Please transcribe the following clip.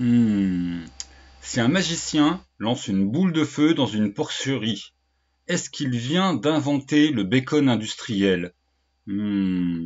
Hmm. Si un magicien lance une boule de feu dans une porcherie, est-ce qu'il vient d'inventer le bacon industriel hmm.